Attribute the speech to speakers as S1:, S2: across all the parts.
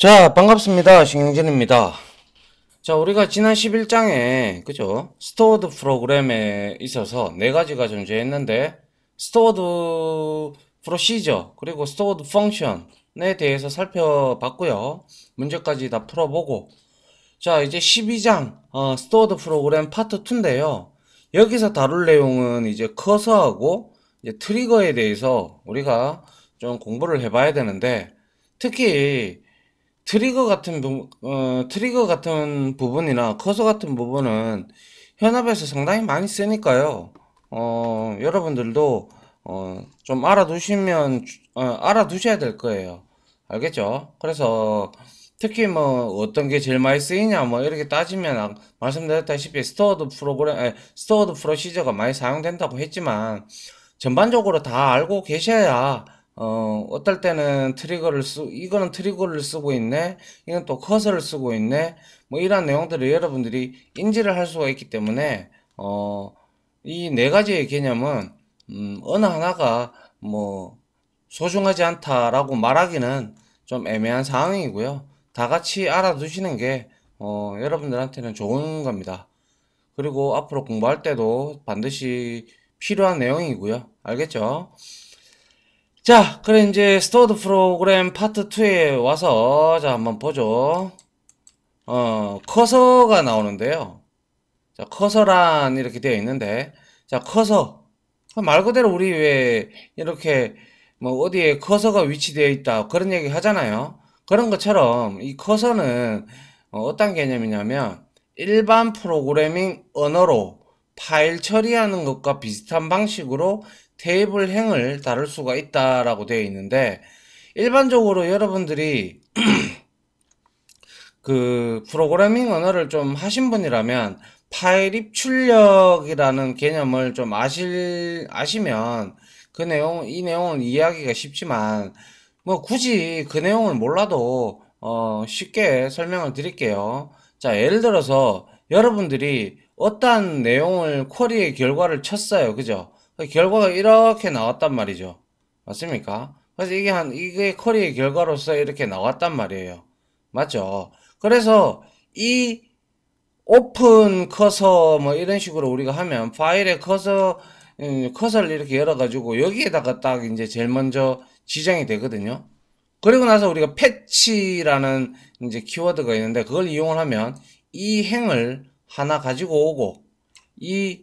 S1: 자, 반갑습니다. 신경진입니다 자, 우리가 지난 11장에, 그죠? 스토어드 프로그램에 있어서 네 가지가 존재했는데, 스토어드 프로시저, 그리고 스토어드 펑션에 대해서 살펴봤고요. 문제까지 다 풀어보고. 자, 이제 12장, 어, 스토어드 프로그램 파트 2인데요. 여기서 다룰 내용은 이제 커서하고, 이제 트리거에 대해서 우리가 좀 공부를 해봐야 되는데, 특히, 트리거 같은 부, 어, 트리거 같은 부분이나 커서 같은 부분은 현업에서 상당히 많이 쓰니까요. 어, 여러분들도 어, 좀 알아두시면 어, 알아두셔야 될 거예요. 알겠죠? 그래서 특히 뭐 어떤 게 제일 많이 쓰이냐 뭐 이렇게 따지면 아, 말씀드렸다시피 스토어드 프로그램 아니, 스토어드 프로시저가 많이 사용된다고 했지만 전반적으로 다 알고 계셔야 어, 어떨 때는 트리거를 쓰, 이거는 트리거를 쓰고 있네, 이건 또 커서를 쓰고 있네, 뭐 이런 내용들을 여러분들이 인지를 할 수가 있기 때문에, 어, 이 네 가지의 개념은, 음, 어느 하나가 뭐, 소중하지 않다라고 말하기는 좀 애매한 상황이고요. 다 같이 알아두시는 게, 어, 여러분들한테는 좋은 겁니다. 그리고 앞으로 공부할 때도 반드시 필요한 내용이고요. 알겠죠? 자, 그래 이제 스토어드 프로그램 파트 2에 와서 자 한번 보죠. 어, 커서가 나오는데요. 자, 커서란 이렇게 되어 있는데 자, 커서 말 그대로 우리 왜 이렇게 뭐 어디에 커서가 위치되어 있다 그런 얘기 하잖아요. 그런 것처럼 이 커서는 어, 어떤 개념이냐면 일반 프로그래밍 언어로 파일 처리하는 것과 비슷한 방식으로 테이블 행을 다룰 수가 있다라고 되어 있는데 일반적으로 여러분들이 그 프로그래밍 언어를 좀 하신 분이라면 파일 입출력이라는 개념을 좀 아실 아시면 그 내용 이내용은 이해하기가 쉽지만 뭐 굳이 그 내용을 몰라도 어 쉽게 설명을 드릴게요. 자, 예를 들어서 여러분들이 어떠한 내용을 쿼리의 결과를 쳤어요. 그죠? 그 결과가 이렇게 나왔단 말이죠. 맞습니까? 그래서 이게 한, 이게 쿼리의 결과로서 이렇게 나왔단 말이에요. 맞죠? 그래서 이 오픈 커서 뭐 이런 식으로 우리가 하면 파일의 커서 음, 커서를 이렇게 열어가지고 여기에다가 딱 이제 제일 먼저 지정이 되거든요. 그리고 나서 우리가 패치라는 이제 키워드가 있는데 그걸 이용을 하면 이 행을 하나 가지고 오고 이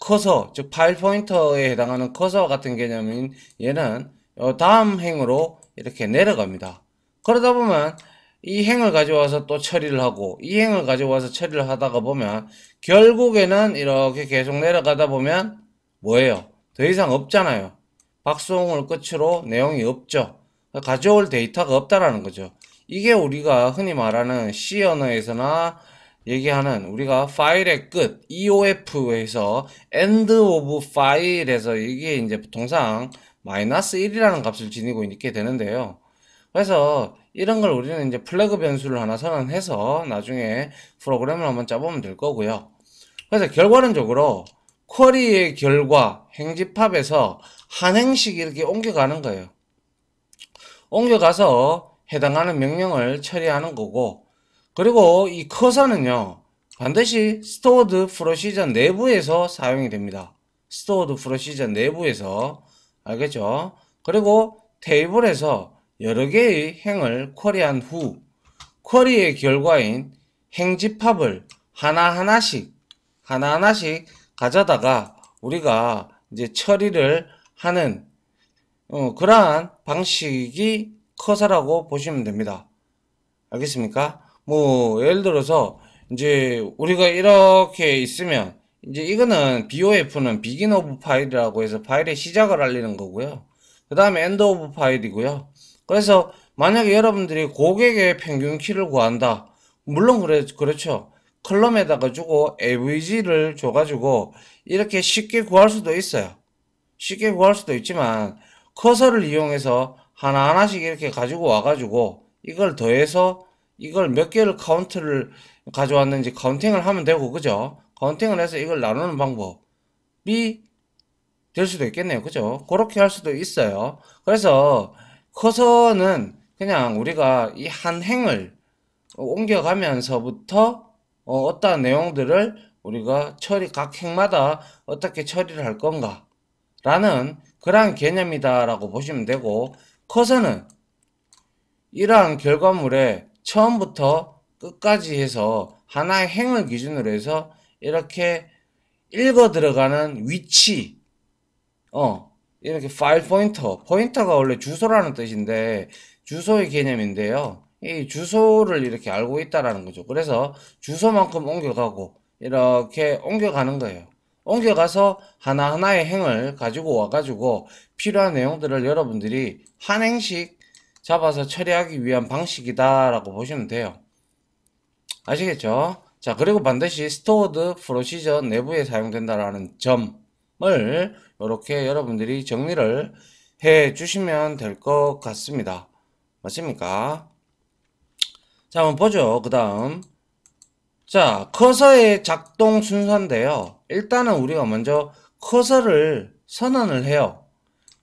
S1: 커서 즉 파일 포인터에 해당하는 커서 같은 개념인 얘는 어, 다음 행으로 이렇게 내려갑니다. 그러다 보면 이 행을 가져와서 또 처리를 하고 이 행을 가져와서 처리를 하다가 보면 결국에는 이렇게 계속 내려가다 보면 뭐예요? 더 이상 없잖아요. 박수홍을 끝으로 내용이 없죠. 가져올 데이터가 없다라는 거죠. 이게 우리가 흔히 말하는 C 언어에서나 얘기하는 우리가 파일의 끝 EOF에서 end of file에서 이게 이제 통상 마이너스 1이라는 값을 지니고 있게 되는데요. 그래서 이런 걸 우리는 이제 플래그 변수를 하나 선언해서 나중에 프로그램을 한번 짜보면 될 거고요. 그래서 결과론적으로 쿼리의 결과 행집합에서 한 행씩 이렇게 옮겨가는 거예요. 옮겨가서 해당하는 명령을 처리하는 거고 그리고 이 커서는요 반드시 스토어드 프로시저 내부에서 사용이 됩니다. 스토어드 프로시저 내부에서 알겠죠? 그리고 테이블에서 여러 개의 행을 쿼리한 후 쿼리의 결과인 행 집합을 하나하나씩 하나하나씩 가져다가 우리가 이제 처리를 하는 어, 그러한 방식이 커서라고 보시면 됩니다. 알겠습니까? 뭐 예를 들어서 이제 우리가 이렇게 있으면 이제 이거는 BOF는 비긴 오브 파일이라고 해서 파일의 시작을 알리는 거고요. 그 다음에 엔드 오브 파일이고요. 그래서 만약에 여러분들이 고객의 평균 키를 구한다. 물론 그래, 그렇죠. 클럽에다가 주고 avg를 줘가지고 이렇게 쉽게 구할 수도 있어요. 쉽게 구할 수도 있지만 커서를 이용해서 하나하나씩 이렇게 가지고 와가지고 이걸 더해서 이걸 몇 개를 카운트를 가져왔는지 카운팅을 하면 되고 그죠? 카운팅을 해서 이걸 나누는 방법이 될 수도 있겠네요. 그죠? 그렇게 할 수도 있어요. 그래서 커서는 그냥 우리가 이 한 행을 옮겨가면서부터 어, 떠한 내용들을 우리가 처리 각 행마다 어떻게 처리를 할 건가 라는 그러한 개념이다라고 보시면 되고 커서는 이러한 결과물에 처음부터 끝까지 해서 하나의 행을 기준으로 해서 이렇게 읽어 들어가는 위치, 어, 이렇게 파일 포인터, 포인터가 원래 주소라는 뜻인데, 주소의 개념인데요. 이 주소를 이렇게 알고 있다라는 거죠. 그래서 주소만큼 옮겨가고, 이렇게 옮겨가는 거예요. 옮겨가서 하나하나의 행을 가지고 와가지고 필요한 내용들을 여러분들이 한 행씩 잡아서 처리하기 위한 방식이다라고 보시면 돼요. 아시겠죠? 자, 그리고 반드시 스토어드 프로시저 내부에 사용된다라는 점을 이렇게 여러분들이 정리를 해 주시면 될 것 같습니다. 맞습니까? 자, 한번 보죠. 그 다음. 자, 커서의 작동 순서인데요. 일단은 우리가 먼저 커서를 선언을 해요.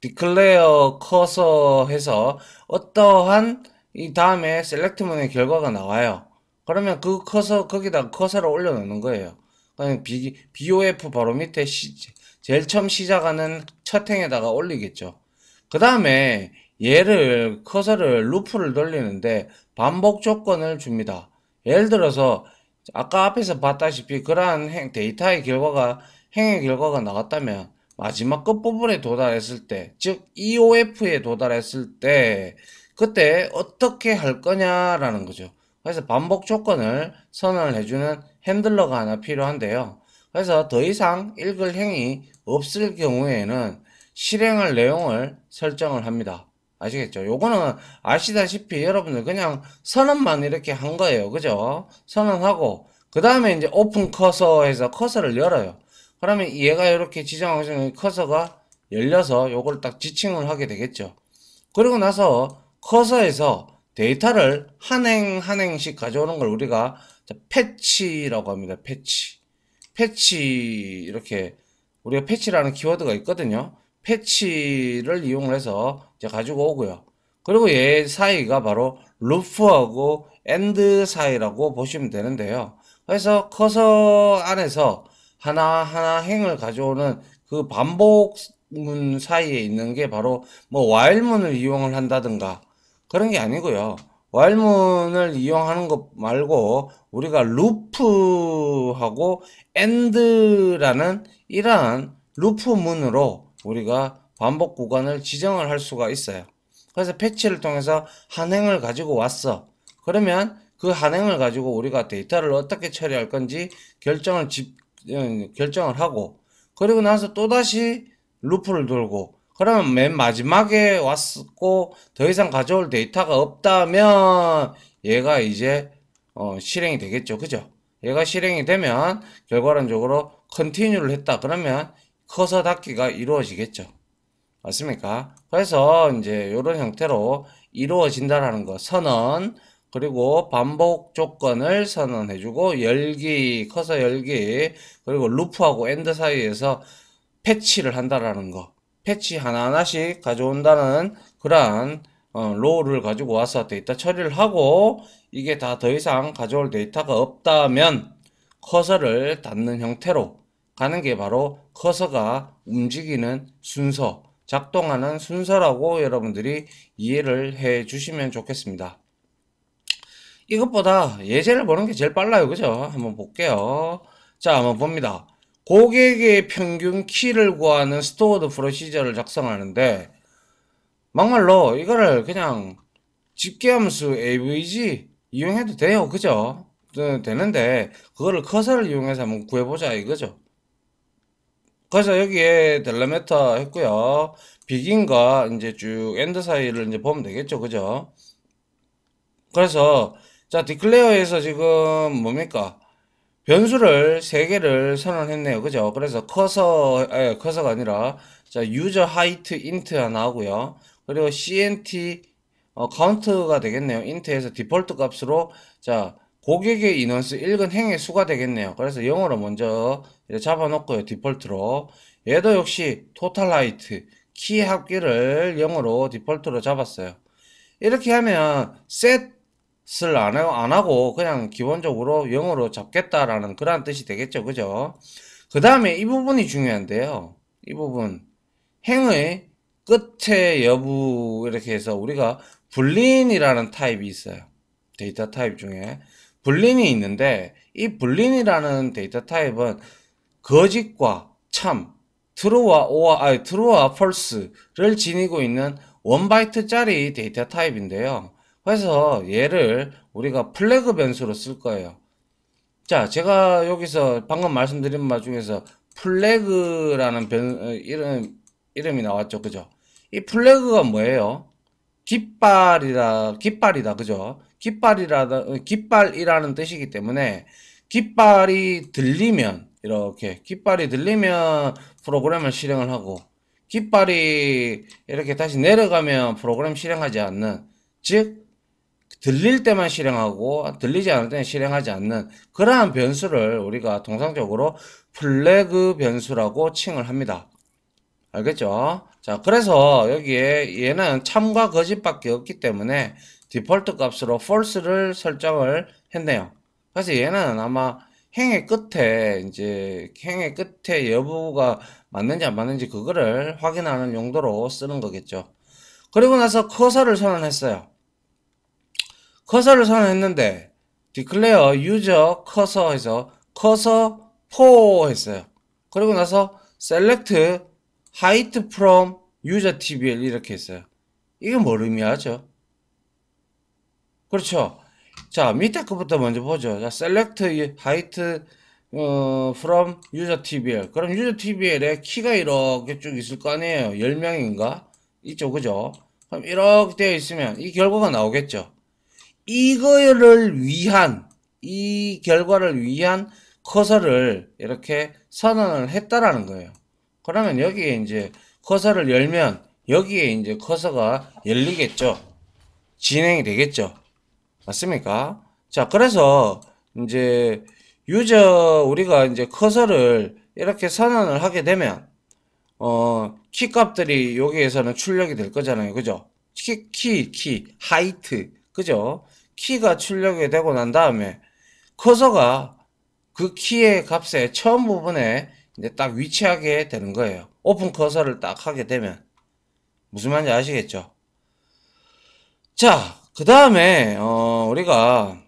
S1: declare 커서 해서 어떠한 이 다음에 셀렉트문의 결과가 나와요. 그러면 그 커서 거기다 커서를 올려놓는 거예요. 그냥 B, BOF 바로 밑에 시, 제일 처음 시작하는 첫 행에다가 올리겠죠. 그 다음에 얘를 커서를 루프를 돌리는데 반복 조건을 줍니다. 예를 들어서 아까 앞에서 봤다시피 그러한 행, 데이터의 결과가 행의 결과가 나왔다면 마지막 끝부분에 도달했을 때, 즉 EOF에 도달했을 때 그때 어떻게 할 거냐라는 거죠. 그래서 반복 조건을 선언을 해주는 핸들러가 하나 필요한데요. 그래서 더 이상 읽을 행위 없을 경우에는 실행할 내용을 설정을 합니다. 아시겠죠? 요거는 아시다시피 여러분들 그냥 선언만 이렇게 한 거예요. 그죠? 선언하고 그 다음에 이제 오픈 커서에서 커서를 열어요. 그러면 얘가 이렇게 지정학생의 커서가 열려서 요걸 딱 지칭을 하게 되겠죠. 그리고 나서 커서에서 데이터를 한 행 한 행씩 가져오는 걸 우리가 패치라고 합니다. 패치. 패치 이렇게 우리가 패치라는 키워드가 있거든요. 패치를 이용을 해서 이제 가지고 오고요. 그리고 얘 사이가 바로 루프하고 엔드 사이라고 보시면 되는데요. 그래서 커서 안에서 하나하나 행을 가져오는 그 반복문 사이에 있는 게 바로 뭐 와일문을 이용을 한다든가 그런 게 아니고요. 와일문을 이용하는 것 말고 우리가 루프하고 엔드라는 이러한 루프문으로 우리가 반복 구간을 지정을 할 수가 있어요. 그래서 패치를 통해서 한 행을 가지고 왔어. 그러면 그 한행을 가지고 우리가 데이터를 어떻게 처리할 건지 결정을 집, 예, 결정을 하고 그리고 나서 또다시 루프를 돌고 그러면 맨 마지막에 왔고 더 이상 가져올 데이터가 없다면 얘가 이제 어, 실행이 되겠죠 그죠 얘가 실행이 되면 결과론적으로 컨티뉴를 했다 그러면 커서 닫기가 이루어지겠죠 맞습니까 그래서 이제 이런 형태로 이루어진다라는 거 선언 그리고 반복 조건을 선언해주고 열기 커서 열기 그리고 루프하고 엔드 사이에서 패치를 한다라는 거 패치 하나하나씩 가져온다는 그러한 어, 로우를 가지고 와서 데이터 처리를 하고 이게 다 더 이상 가져올 데이터가 없다면 커서를 닫는 형태로 가는 게 바로 커서가 움직이는 순서 작동하는 순서라고 여러분들이 이해를 해 주시면 좋겠습니다. 이것보다 예제를 보는 게 제일 빨라요. 그죠? 한번 볼게요. 자, 한번 봅니다. 고객의 평균 키를 구하는 스토어드 프로시저를 작성하는데 막말로 이거를 그냥 집계함수 avg 이용해도 돼요. 그죠? 네, 되는데 그거를 커서를 이용해서 한번 구해보자 이거죠. 그래서 여기에 델레메타 했고요. 비긴과 이제 쭉 엔드 사이를 이제 보면 되겠죠. 그죠? 그래서 자, 디클레어에서 지금 뭡니까? 변수를 3개를 선언했네요. 그죠? 그래서 커서, 에, 예, 커서가 아니라, 자, 유저 하이트 인트 가나오고요 그리고 cnt, 어, 카운트가 되겠네요. 인트에서 디폴트 값으로, 자, 고객의 인원수 읽은 행의 수가 되겠네요. 그래서 영어로 먼저 잡아놓고요. 디폴트로. 얘도 역시 토탈 하이트, 키 합기를 영어로 디폴트로 잡았어요. 이렇게 하면, set 쓸 안, 하고 그냥 기본적으로 0으로 잡겠다라는 그러한 뜻이 되겠죠. 그죠? 그 다음에 이 부분이 중요한데요. 이 부분. 행의 끝에 여부 이렇게 해서 우리가 불린이라는 타입이 있어요. 데이터 타입 중에. 불린이 있는데 이 불린이라는 데이터 타입은 거짓과 참, 트루와 오와, 아니, 트루와 펄스를 지니고 있는 원바이트짜리 데이터 타입인데요. 그래서 얘를 우리가 플래그 변수로 쓸 거예요. 자, 제가 여기서 방금 말씀드린 말 중에서 플래그라는 변, 어, 이름, 이름이 나왔죠. 그죠? 이 플래그가 뭐예요? 깃발이다, 깃발이다. 그죠? 깃발이라, 어, 깃발이라는 뜻이기 때문에 깃발이 들리면, 이렇게, 깃발이 들리면 프로그램을 실행을 하고, 깃발이 이렇게 다시 내려가면 프로그램 실행하지 않는, 즉, 들릴 때만 실행하고 들리지 않을 때는 실행하지 않는 그러한 변수를 우리가 통상적으로 플래그 변수라고 칭을 합니다. 알겠죠? 자, 그래서 여기에 얘는 참과 거짓밖에 없기 때문에 디폴트 값으로 false를 설정을 했네요. 그래서 얘는 아마 행의 끝에 이제 행의 끝에 여부가 맞는지 안 맞는지 그거를 확인하는 용도로 쓰는 거겠죠. 그리고 나서 커서를 선언했어요. 커서를 선언했는데 declare user 커서에서 커서 for 했어요. 그리고 나서 select height from user tbl 이렇게 했어요. 이게 뭘 의미하죠? 그렇죠. 자, 밑에 것부터 먼저 보죠. 자, select height 어, from user tbl. 그럼 user tbl에 키가 이렇게 쭉 있을 거 아니에요. 10명인가? 있죠, 그죠? 그럼 이렇게 되어 있으면 이 결과가 나오겠죠. 이거를 위한 이 결과를 위한 커서를 이렇게 선언을 했다라는 거예요. 그러면 여기에 이제 커서를 열면 여기에 이제 커서가 열리겠죠. 진행이 되겠죠. 맞습니까? 자, 그래서 이제 유저 우리가 이제 커서를 이렇게 선언을 하게 되면 어, 키 값들이 여기에서는 출력이 될 거잖아요. 그죠? 키, 키, 키, 하이트. 그죠? 키가 출력이 되고 난 다음에 커서가 그 키의 값의 처음 부분에 이제 딱 위치하게 되는 거예요. 오픈 커서를 딱 하게 되면 무슨 말인지 아시겠죠? 자, 그 다음에 어, 우리가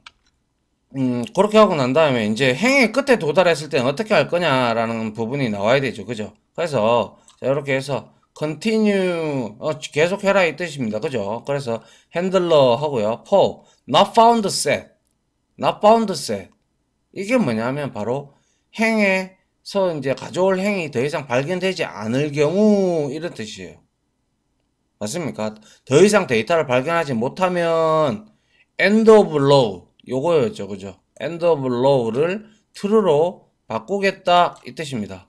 S1: 음, 그렇게 하고 난 다음에 이제 행의 끝에 도달했을 때는 어떻게 할 거냐라는 부분이 나와야 되죠. 그죠? 그래서 자, 이렇게 해서 continue 어, 계속해라 이 뜻입니다. 그죠? 그래서 핸들러 하고요. for not found set, not found set. 이게 뭐냐면 바로 행에서 이제 가져올 행이 더 이상 발견되지 않을 경우 이런 뜻이에요. 맞습니까? 더 이상 데이터를 발견하지 못하면 end of row 요거였죠. 그죠? end of row를 true로 바꾸겠다 이 뜻입니다.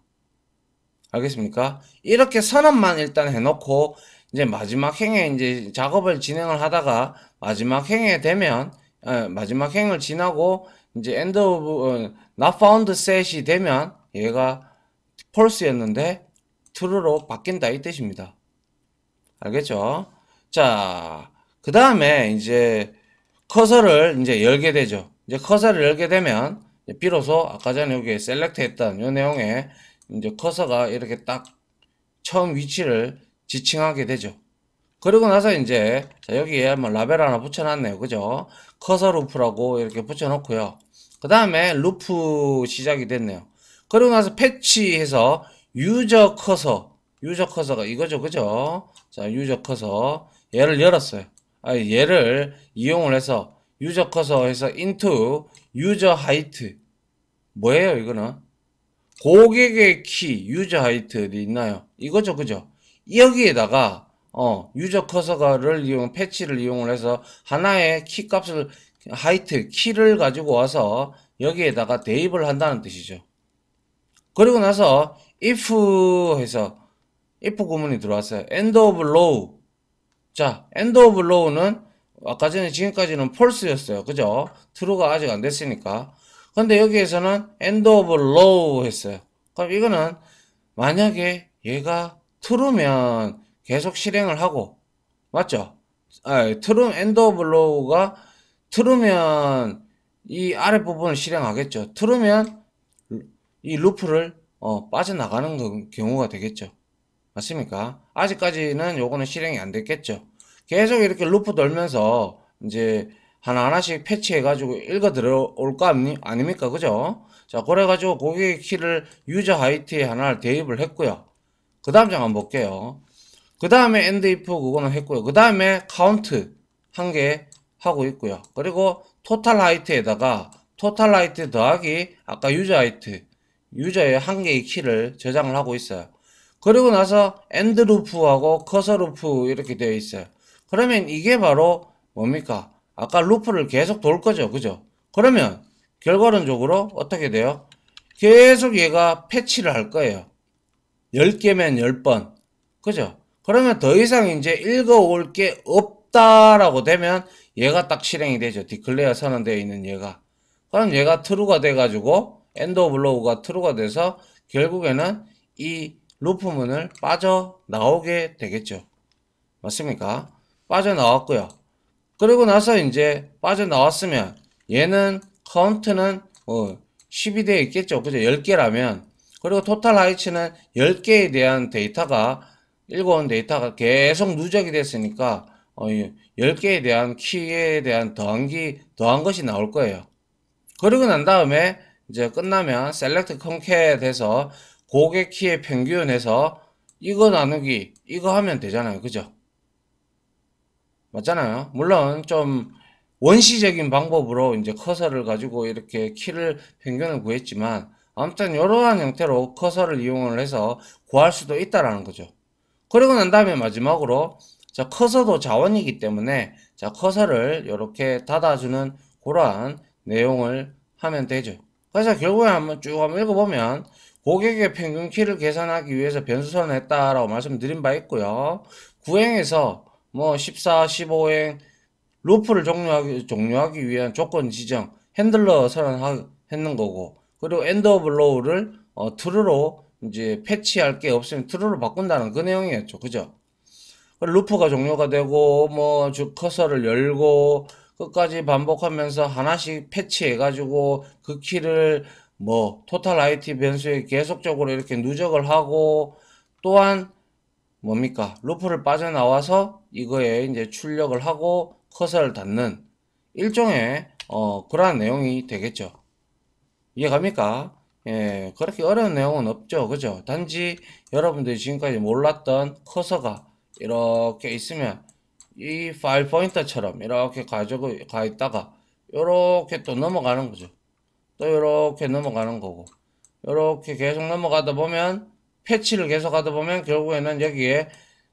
S1: 알겠습니까? 이렇게 선언만 일단 해놓고 이제 마지막 행에 이제 작업을 진행을 하다가 마지막 행에 되면 에, 어, 마지막 행을 지나고 이제 엔드 오브 어, not found set이 되면 얘가 false였는데 true로 바뀐다 이 뜻입니다. 알겠죠? 자, 그 다음에 이제 커서를 이제 열게 되죠. 이제 커서를 열게 되면 비로소 아까 전에 여기 셀렉트 했던 요 내용에 이제 커서가 이렇게 딱 처음 위치를 지칭하게 되죠. 그리고 나서 이제 여기에 한 라벨 하나 붙여놨네요. 그죠? 커서 루프라고 이렇게 붙여놓고요. 그 다음에 루프 시작이 됐네요. 그리고 나서 패치해서 유저 커서 유저 커서가 이거죠. 그죠? 자 유저 커서 얘를 열었어요. 아, 얘를 이용을 해서 유저 커서 해서 into 유저 하이트 뭐예요 이거는? 고객의 키 유저 하이트 있나요? 이거죠. 그죠? 여기에다가 어, 유저 커서가를 이용, 패치를 이용을 해서 하나의 키 값을, 하이트, 키를 가지고 와서 여기에다가 대입을 한다는 뜻이죠. 그리고 나서 if 해서 if 구문이 들어왔어요. end of l o w 자, end of l o w 는 아까 전에 지금까지는 false였어요. 그죠? true가 아직 안 됐으니까. 근데 여기에서는 end of l o w 했어요. 그럼 이거는 만약에 얘가 true면 계속 실행을 하고 맞죠? 아, 트름 엔더 블로우가 트루면이 아랫부분을 실행하겠죠. 트루면이 루프를 어, 빠져나가는 경우가 되겠죠. 맞습니까? 아직까지는 요거는 실행이 안 됐겠죠. 계속 이렇게 루프 돌면서 이제 하나하나씩 패치해가지고 읽어 들어올 거 아니, 아닙니까? 그죠? 자, 그래가지고 고객의 키를 유저 하이트에 하나를 대입을 했고요. 그 다음 장 한번 볼게요. 그 다음에 AND IF 그거는 했고요. 그 다음에 COUNT 한 개 하고 있고요. 그리고 TOTAL HEIGHT에다가 TOTAL HEIGHT 더하기 아까 USER HEIGHT 유저의 한 개의 키를 저장을 하고 있어요. 그리고 나서 AND LOOP하고 커서 LOOP 이렇게 되어 있어요. 그러면 이게 바로 뭡니까? 아까 루프를 계속 돌 거죠. 그죠? 그러면 결과론적으로 어떻게 돼요? 계속 얘가 패치를 할 거예요. 10개면 10번. 그죠? 그러면 더 이상 이제 읽어올 게 없다라고 되면 얘가 딱 실행이 되죠. 디클레어 선언되어 있는 얘가. 그럼 얘가 t r u e 가 돼가지고 엔드 오브 로우가 t r u e 가 돼서 결국에는 이 루프 문을 빠져나오게 되겠죠. 맞습니까? 빠져나왔고요. 그리고 나서 이제 빠져나왔으면 얘는 c o u n t 는 어, 10이 되어 있겠죠. 그죠? 10개라면 그리고 total 토탈 하이츠는 10개에 대한 데이터가 읽어온 데이터가 계속 누적이 됐으니까 어, 10개에 대한 키에 대한 더한 기, 더한 것이 나올 거예요. 그리고 난 다음에 이제 끝나면 셀렉트 컨캣해서 고객 키의 평균해서 이거 나누기 이거 하면 되잖아요. 그죠? 맞잖아요. 물론 좀 원시적인 방법으로 이제 커서를 가지고 이렇게 키를 평균을 구했지만 아무튼 이러한 형태로 커서를 이용을 해서 구할 수도 있다라는 거죠. 그리고 난 다음에 마지막으로 자 커서도 자원이기 때문에 자 커서를 이렇게 닫아주는 그러한 내용을 하면 되죠. 그래서 결국에 한번 쭉 한번 읽어보면 고객의 평균 키를 계산하기 위해서 변수선을 했다라고 말씀드린 바 있고요. 구행에서 뭐 14, 15행 루프를 종료하기, 종료하기 위한 조건 지정 핸들러 선언했는 거고 그리고 엔더블로우를 어, 트루로 이제 패치할 게 없으면 트루로 바꾼다는 그 내용이었죠. 그죠? 루프가 종료가 되고 뭐 커서를 열고 끝까지 반복하면서 하나씩 패치해 가지고 그 키를 뭐 토탈 IT 변수에 계속적으로 이렇게 누적을 하고 또한 뭡니까? 루프를 빠져나와서 이거에 이제 출력을 하고 커서를 닫는 일종의 어 그러한 내용이 되겠죠. 이해갑니까? 예, 그렇게 어려운 내용은 없죠. 그죠? 단지 여러분들이 지금까지 몰랐던 커서가 이렇게 있으면 이 파일 포인터처럼 이렇게 가지고 가 있다가 이렇게 또 넘어가는 거죠. 또 이렇게 넘어가는 거고 이렇게 계속 넘어가다 보면 패치를 계속 하다 보면 결국에는 여기에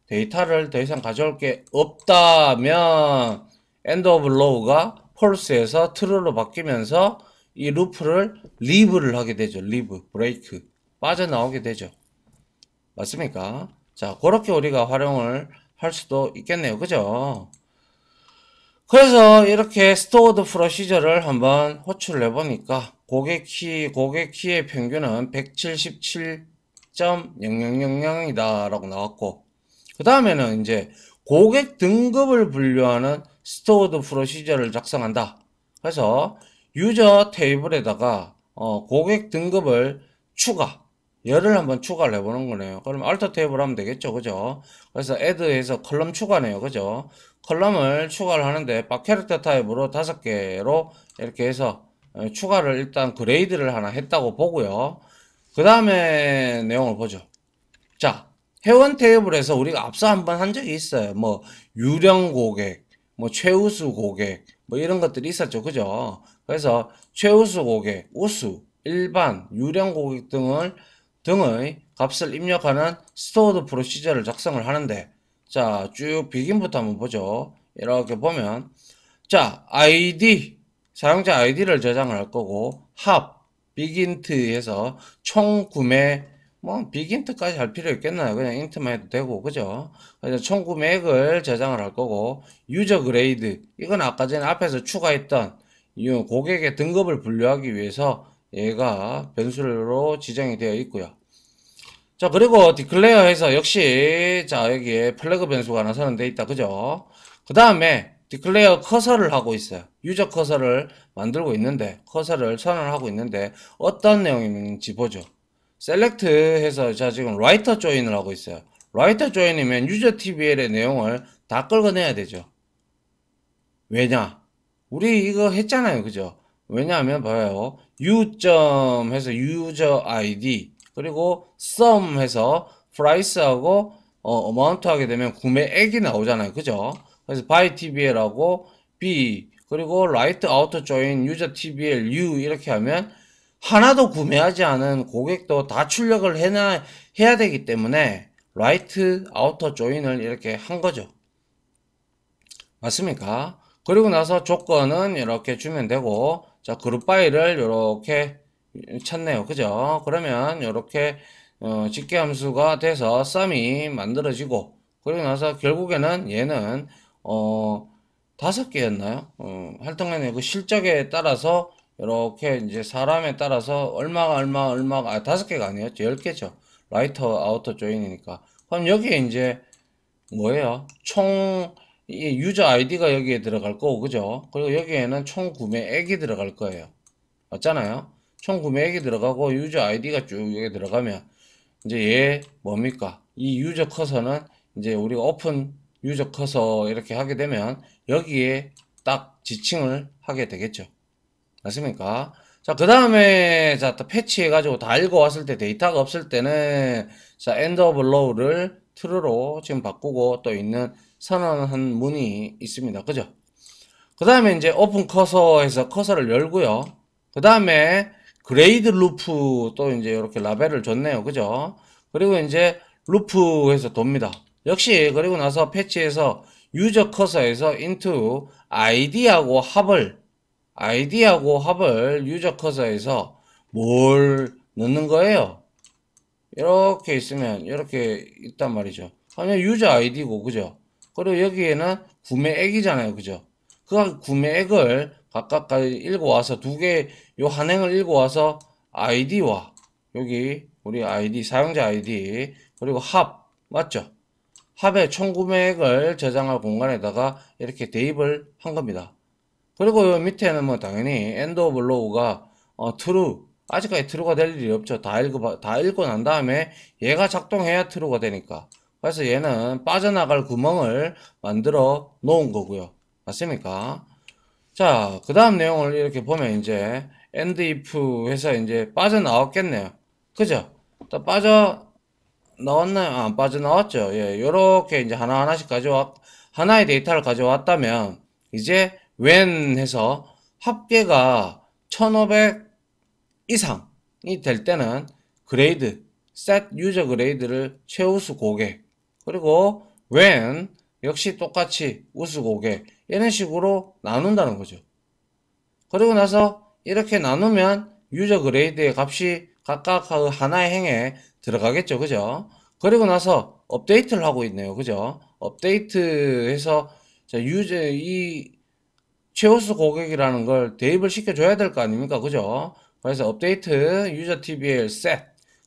S1: 데이터를 더 이상 가져올 게 없다면 엔드 오브 로우가 폴스에서 트루로 바뀌면서 이 루프를 리브를 하게 되죠. 리브, 브레이크, 빠져나오게 되죠. 맞습니까? 자, 그렇게 우리가 활용을 할 수도 있겠네요. 그죠? 그래서 이렇게 스토어드 프로시저를 한번 호출 해보니까 고객 키, 고객 키의 평균은 177.0000이다 라고 나왔고 그 다음에는 이제 고객 등급을 분류하는 스토어드 프로시저를 작성한다. 그래서 유저 테이블에다가 어, 고객 등급을 추가 열을 한번 추가를 해보는 거네요. 그럼 알터 테이블 하면 되겠죠. 그죠? 그래서 add에서 컬럼 추가네요. 그죠? 컬럼을 추가를 하는데 바 캐릭터 타입으로 다섯 개로 이렇게 해서 어, 추가를 일단 그레이드를 하나 했다고 보고요. 그 다음에 내용을 보죠. 자, 회원 테이블에서 우리가 앞서 한번 한 적이 있어요. 뭐 유령 고객, 뭐 최우수 고객, 뭐 이런 것들이 있었죠. 그죠? 그래서 최우수 고객, 우수, 일반, 유령 고객 등을 등의 값을 입력하는 스토어드 프로시저를 작성을 하는데 자 쭉 비긴부터 한번 보죠 이렇게 보면 자 아이디 사용자 아이디를 저장을 할 거고 합 비긴트에서 총 구매 뭐 비긴트까지 할 필요 있겠나요 그냥 인트만 해도 되고 그죠 그래서 총 구매액을 저장을 할 거고 유저 그레이드 이건 아까 전에 앞에서 추가했던 이 고객의 등급을 분류하기 위해서 얘가 변수로 지정이 되어 있고요. 자 그리고 디클레어에서 역시 자 여기에 플래그 변수가 하나 선언되어 있다 그죠? 그 다음에 디클레어 커서를 하고 있어요. 유저 커서를 만들고 있는데 커서를 선언하고 있는데 어떤 내용인지 보죠. 셀렉트 해서 자 지금 라이터 조인을 하고 있어요. 라이터 조인이면 유저 TBL의 내용을 다 끌어내야 되죠. 왜냐? 우리 이거 했잖아요. 그죠? 왜냐하면 봐요. u 점 해서 유저 아이디 그리고 sum 해서 price하고 어, amount 하게 되면 구매액이 나오잖아요. 그죠? 그래서 by tbl하고 b 그리고 write out join user tbl u 이렇게 하면 하나도 구매하지 않은 고객도 다 출력을 해나, 해야 되기 때문에 write out join을 이렇게 한 거죠. 맞습니까? 그리고 나서 조건은 이렇게 주면 되고 자 그룹 파일을 이렇게 찾네요 그죠 그러면 이렇게 어, 집계 함수가 돼서 쌈이 만들어지고 그리고 나서 결국에는 얘는 어 다섯 개였나요 어, 하여튼간그 실적에 따라서 이렇게 이제 사람에 따라서 얼마가 얼마 얼마가 아 다섯 개가 아니었죠 열 개죠 라이터 아우터 조인이니까 그럼 여기에 이제 뭐예요 총이 유저 아이디가 여기에 들어갈 거고 그죠 그리고 여기에는 총 구매액이 들어갈 거예요 맞잖아요 총 구매액이 들어가고 유저 아이디가 쭉 여기 들어가면 이제 얘 뭡니까 이 유저 커서는 이제 우리가 오픈 유저 커서 이렇게 하게 되면 여기에 딱 지칭을 하게 되겠죠 맞습니까 자 그 다음에 자또 패치해 가지고 다 읽어왔을 때 데이터가 없을 때는 자 엔더 블로우를 트루로 지금 바꾸고 또 있는 선언한 문이 있습니다. 그죠? 그 다음에 이제 오픈 커서에서 커서를 열고요. 그 다음에 그레이드 루프 또 이제 이렇게 라벨을 줬네요. 그죠? 그리고 이제 루프에서 돕니다. 역시 그리고 나서 패치에서 유저 커서에서 into id하고 합을 id하고 합을 유저 커서에서 뭘 넣는 거예요? 이렇게 있으면 이렇게 있단 말이죠. 하면 유저 아이디고 그죠? 그리고 여기에는 구매액이잖아요. 그죠? 그 구매액을 각각 까지 읽어와서 두개요 한행을 읽어와서 아이디와 여기 우리 아이디 사용자 아이디 그리고 합 맞죠? 합의 총 구매액을 저장할 공간에다가 이렇게 대입을 한 겁니다. 그리고 밑에는 뭐 당연히 엔드 오브 로우가 어, true 아직까지 트루가 될 일이 없죠. 다 읽어, 다 읽고 난 다음에 얘가 작동해야 트루가 되니까. 그래서 얘는 빠져나갈 구멍을 만들어 놓은 거고요. 맞습니까? 자, 그 다음 내용을 이렇게 보면 이제 and if 해서 이제 빠져나왔겠네요. 그죠? 또 빠져 나왔나요? 아, 안 빠져나왔죠. 예, 요렇게 이제 하나하나씩 가져왔, 하나의 데이터를 가져왔다면, 이제 when 해서 합계가 1500 이상이 될 때는 그레이드, set user grade를 최우수 고객, 그리고 when 역시 똑같이 우수 고객, 이런 식으로 나눈다는 거죠. 그리고 나서 이렇게 나누면 유저 그레이드의 값이 각각 그 하나의 행에 들어가겠죠. 그죠? 그리고 나서 업데이트를 하고 있네요. 그죠? 업데이트해서 유저 이 최우수 고객이라는 걸 대입을 시켜줘야 될 거 아닙니까? 그죠? 그래서 업데이트 유저 tbl set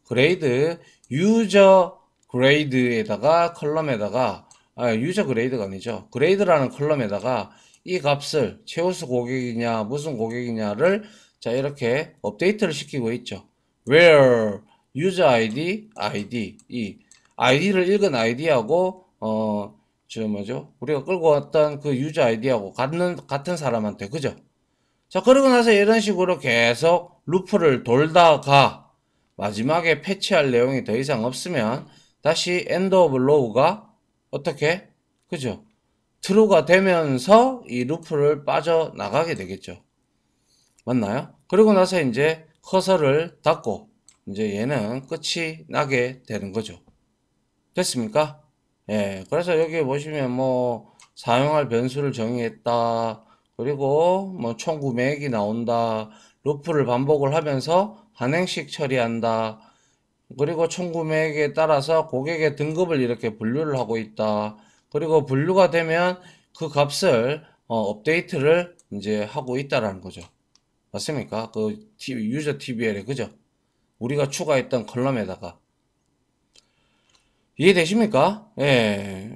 S1: 그레이드 유저 그레이드에다가 컬럼에다가 아, 유저 그레이드가 아니죠. 그레이드라는 컬럼에다가 이 값을 최우수 고객이냐 무슨 고객이냐를 자 이렇게 업데이트를 시키고 있죠. where user id id 이 id를 읽은 id하고 어저 뭐죠? 우리가 끌고 왔던 그 유저 id하고 같은 같은 사람한테 그죠? 자, 그러고 나서 이런 식으로 계속 루프를 돌다가 마지막에 패치할 내용이 더 이상 없으면 다시 엔드 오브 로우가 어떻게? 그죠? 트루가 되면서 이 루프를 빠져나가게 되겠죠. 맞나요? 그리고 나서 이제 커서를 닫고 이제 얘는 끝이 나게 되는 거죠. 됐습니까? 예, 그래서 여기 보시면 뭐 사용할 변수를 정의했다. 그리고 뭐총 구매액이 나온다. 루프를 반복을 하면서 한행씩 처리한다. 그리고 총 구매액에 따라서 고객의 등급을 이렇게 분류를 하고 있다. 그리고 분류가 되면 그 값을 어, 업데이트를 이제 하고 있다라는 거죠. 맞습니까? 그 유저 TBL에 그죠? 우리가 추가했던 컬럼에다가 이해되십니까? 예,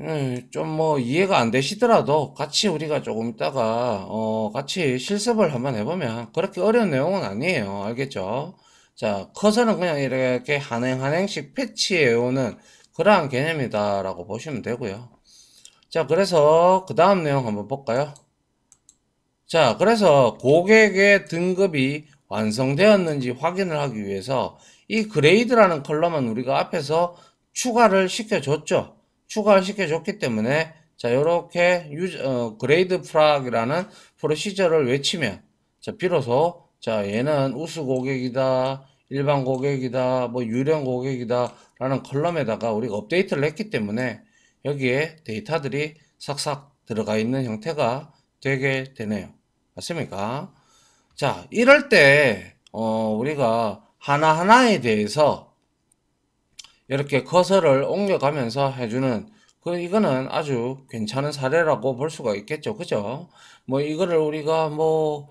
S1: 예 좀 뭐 이해가 안 되시더라도 같이 우리가 조금 있다가, 어, 같이 실습을 한번 해보면 그렇게 어려운 내용은 아니에요. 알겠죠? 자, 커서는 그냥 이렇게 한행 한 행씩 패치해오는 그러한 개념이다라고 보시면 되고요. 자, 그래서 그 다음 내용 한번 볼까요? 자, 그래서 고객의 등급이 완성되었는지 확인을 하기 위해서 이 그레이드라는 컬러만 우리가 앞에서 추가를 시켜줬죠. 추가를 시켜줬기 때문에 자 이렇게 어, 그레이드 프락이라는 프로시저를 외치면 자 비로소 자 얘는 우수 고객이다 일반 고객이다 뭐 유령 고객이다 라는 컬럼에다가 우리가 업데이트를 했기 때문에 여기에 데이터들이 싹싹 들어가 있는 형태가 되게 되네요 맞습니까 자 이럴 때 어, 우리가 하나하나에 대해서 이렇게 커서를 옮겨가면서 해주는 그 이거는 아주 괜찮은 사례라고 볼 수가 있겠죠 그죠 뭐 이거를 우리가 뭐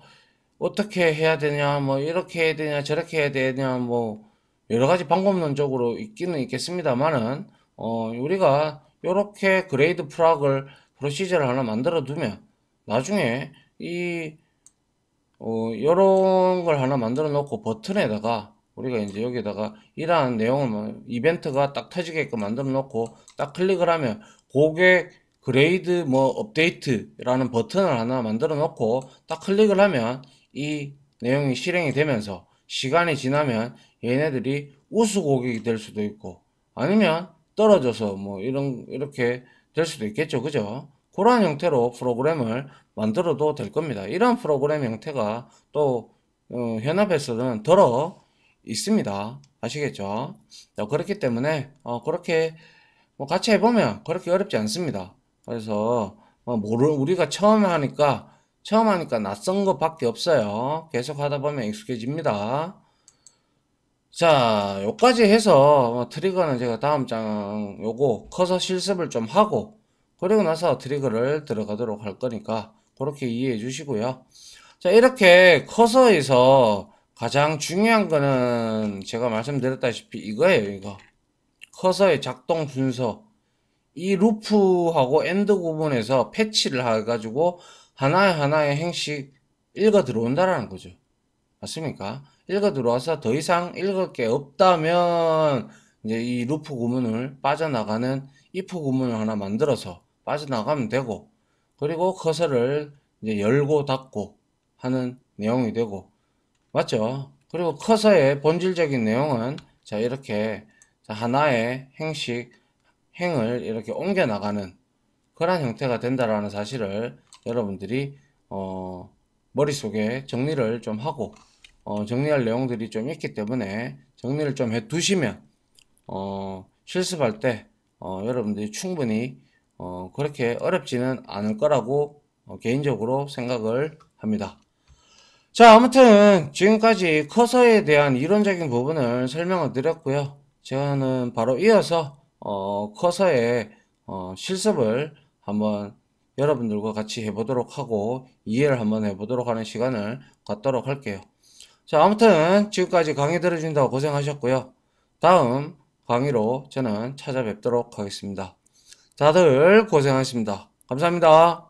S1: 어떻게 해야 되냐 뭐 이렇게 해야 되냐 저렇게 해야 되냐 뭐 여러 가지 방법론적으로 있기는 있겠습니다만은 어 우리가 이렇게 그레이드 프락을 프로시저를 하나 만들어 두면 나중에 이 어, 요런 걸 하나 만들어 놓고 버튼에다가 우리가 이제 여기다가 이러한 내용을 뭐 이벤트가 딱 터지게끔 만들어 놓고 딱 클릭을 하면 고객 그레이드 뭐 업데이트라는 버튼을 하나 만들어 놓고 딱 클릭을 하면 이 내용이 실행이 되면서 시간이 지나면 얘네들이 우수 고객이 될 수도 있고 아니면 떨어져서 뭐 이런 이렇게 될 수도 있겠죠 그죠 그러한 형태로 프로그램을 만들어도 될 겁니다 이런 프로그램 형태가 또 어, 현업에서는 더러 있습니다. 아시겠죠? 어, 그렇기 때문에 어, 그렇게 뭐 같이 해보면 그렇게 어렵지 않습니다. 그래서 뭐 모르 우리가 처음 하니까 처음 하니까 낯선 것밖에 없어요. 계속 하다 보면 익숙해집니다. 자, 요까지 해서 뭐 트리거는 제가 다음 장 요거 커서 실습을 좀 하고 그리고 나서 트리거를 들어가도록 할 거니까 그렇게 이해해 주시고요. 자, 이렇게 커서에서 가장 중요한 거는 제가 말씀드렸다시피 이거예요 이거 커서의 작동 순서 이 루프하고 엔드 구분에서 패치를 해가지고 하나의 하나의 행식 읽어 들어온다라는 거죠 맞습니까? 읽어 들어와서 더 이상 읽을 게 없다면 이제 이 루프 구문을 빠져나가는 if 구문을 하나 만들어서 빠져나가면 되고 그리고 커서를 이제 열고 닫고 하는 내용이 되고 맞죠? 그리고 커서의 본질적인 내용은 자 이렇게 하나의 행식 행을 이렇게 옮겨 나가는 그런 형태가 된다라는 사실을 여러분들이 어, 머릿속에 정리를 좀 하고 어, 정리할 내용들이 좀 있기 때문에 정리를 좀 해 두시면 어, 실습할 때 어, 여러분들이 충분히 어, 그렇게 어렵지는 않을 거라고 어, 개인적으로 생각을 합니다. 자 아무튼 지금까지 커서에 대한 이론적인 부분을 설명을 드렸고요 저는 바로 이어서 어, 커서의 어, 실습을 한번 여러분들과 같이 해보도록 하고 이해를 한번 해보도록 하는 시간을 갖도록 할게요 자 아무튼 지금까지 강의 들어준다고 고생하셨고요 다음 강의로 저는 찾아뵙도록 하겠습니다 다들 고생하셨습니다 감사합니다